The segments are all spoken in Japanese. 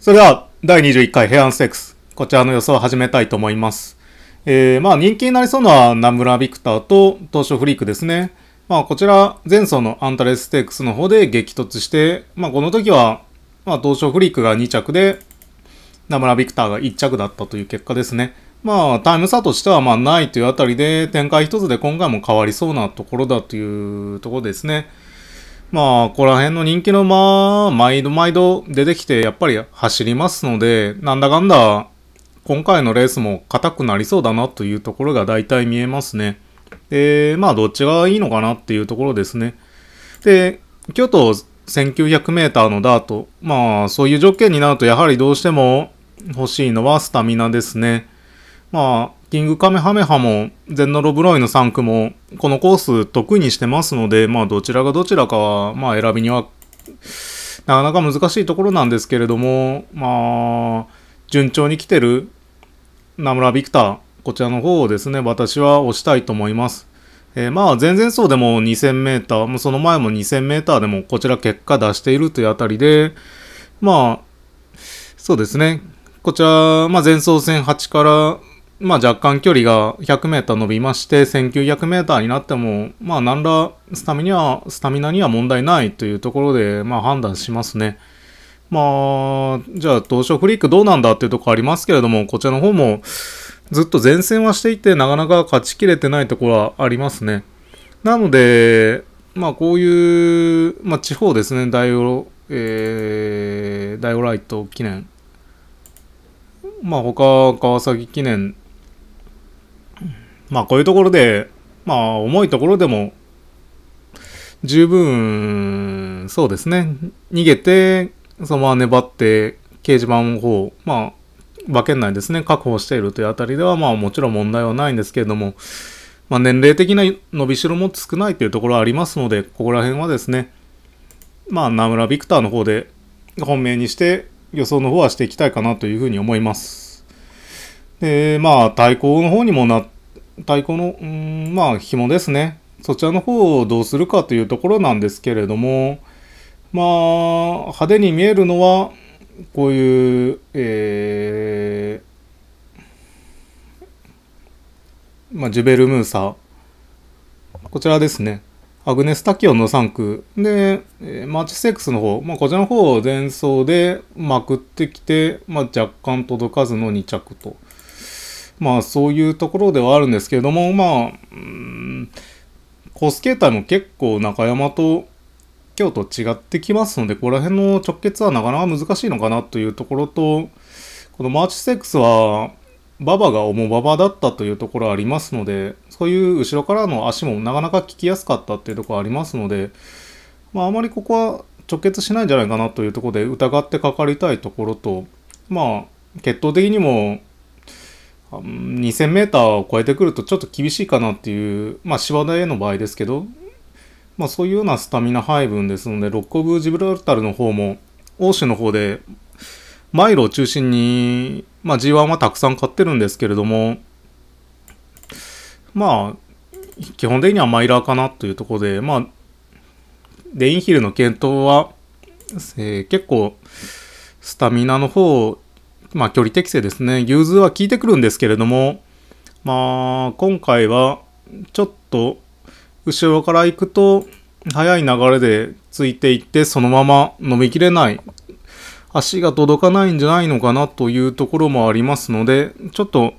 それでは第21回平安セックスこちらの予想を始めたいと思います。えー、まあ人気になりそうなナムラビクターと東証フリークですね。まあこちら前走のアンタレステークスの方で激突して、まあこの時は、まあ東証フリークが2着で、ナムラビクターが1着だったという結果ですね。まあタイム差としてはまあないというあたりで展開一つで今回も変わりそうなところだというところですね。まあ、ここら辺の人気の馬、毎度毎度出てきて、やっぱり走りますので、なんだかんだ、今回のレースも硬くなりそうだなというところが大体見えますね。で、まあ、どっちがいいのかなっていうところですね。で、京都1900メーターのダート、まあ、そういう条件になると、やはりどうしても欲しいのはスタミナですね。まあ、キングカメハメハも、ゼンノロブロイの3区も、このコース得意にしてますので、まあどちらがどちらかは、まあ選びには、なかなか難しいところなんですけれども、まあ、順調に来てる、名村ビクター、こちらの方をですね、私は押したいと思います。えー、まあ、前々走でも2 0 0 0ー、もうその前も2 0 0 0ーでもこちら結果出しているというあたりで、まあ、そうですね、こちら、まあ、前走戦8からまあ、若干距離が 100m 伸びまして 1900m になっても、まあ、何らスタミナはスタミナには問題ないというところで、まあ、判断しますね。まあ、じゃあ、東証フリークどうなんだっていうところありますけれども、こちらの方もずっと前線はしていて、なかなか勝ちきれてないところはありますね。なので、まあ、こういう、まあ、地方ですね、ダイオ、えー、ダイオライト記念。まあ、他、川崎記念まあこういうところで、まあ重いところでも、十分、そうですね、逃げて、そのまま粘って、掲示板の方、まあ、けな内ですね、確保しているというあたりでは、まあもちろん問題はないんですけれども、まあ年齢的な伸びしろも少ないというところはありますので、ここら辺はですね、まあ、名村ビクターの方で本命にして予想の方はしていきたいかなというふうに思います。で、まあ、対抗の方にもなっ太鼓の、うん、まあ、紐ですね。そちらの方をどうするかというところなんですけれども、まあ、派手に見えるのは、こういう、えー、まあ、ジュベルムーサ、こちらですね。アグネス・タキオンの3区で、マーチセックスの方、まあ、こちらの方を前走でまくってきて、まあ、若干届かずの2着と。まあそういうところではあるんですけれども、まあ、うん、コス形態も結構中山と京都違ってきますので、ここら辺の直結はなかなか難しいのかなというところと、このマーチセックスは、馬場が重馬場だったというところありますので、そういう後ろからの足もなかなか効きやすかったっていうところありますので、まああまりここは直結しないんじゃないかなというところで疑ってかかりたいところと、まあ、決闘的にも 2000m を超えてくるとちょっと厳しいかなっていう、まあ、芝田への場合ですけど、まあ、そういうようなスタミナ配分ですのでロッコブ・ジブラルタルの方も欧州の方でマイルを中心に、まあ、G1 はたくさん買ってるんですけれどもまあ基本的にはマイラーかなというところで、まあ、デインヒルの検討は、えー、結構スタミナの方をまあ距離適正ですね。融通は効いてくるんですけれども、まあ今回はちょっと後ろから行くと速い流れでついていってそのまま飲みきれない足が届かないんじゃないのかなというところもありますのでちょっと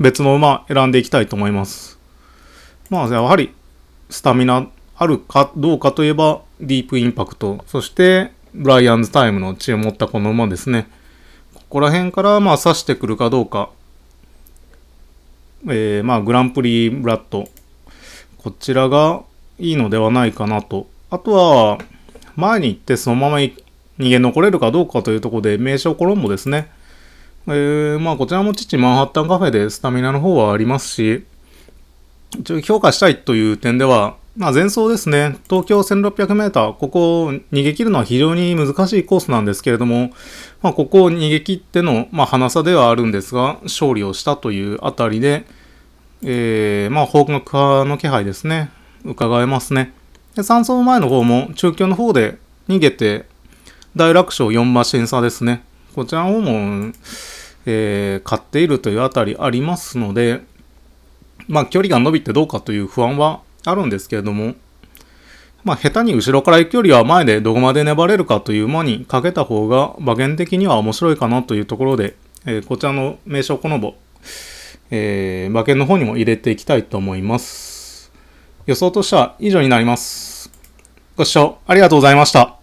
別の馬選んでいきたいと思いますまあやはりスタミナあるかどうかといえばディープインパクトそしてブライアンズタイムの血を持ったこの馬ですねこら辺からまあ指してくるかどうか、えー、まあグランプリブラッド、こちらがいいのではないかなと。あとは、前に行ってそのまま逃げ残れるかどうかというところで、名称コロンボですね。えー、まあこちらも父マンハッタンカフェでスタミナの方はありますし、一応評価したいという点では、まあ、前走ですね、東京 1600m、ここを逃げ切るのは非常に難しいコースなんですけれども、まあ、ここを逃げ切っての、まあ、花差ではあるんですが、勝利をしたというあたりで、えー、まあ、方角派の気配ですね、伺えますね。で3走前の方も中京の方で逃げて、大楽勝4馬審査ですね。こちらの方も、えー、買っているというあたりありますので、まあ、距離が伸びてどうかという不安はあるんですけれども、まあ、下手に後ろから行くよりは前でどこまで粘れるかという馬にかけた方が馬券的には面白いかなというところで、えー、こちらの名称この棒、えー、馬券の方にも入れていきたいと思います。予想としては以上になります。ご視聴ありがとうございました。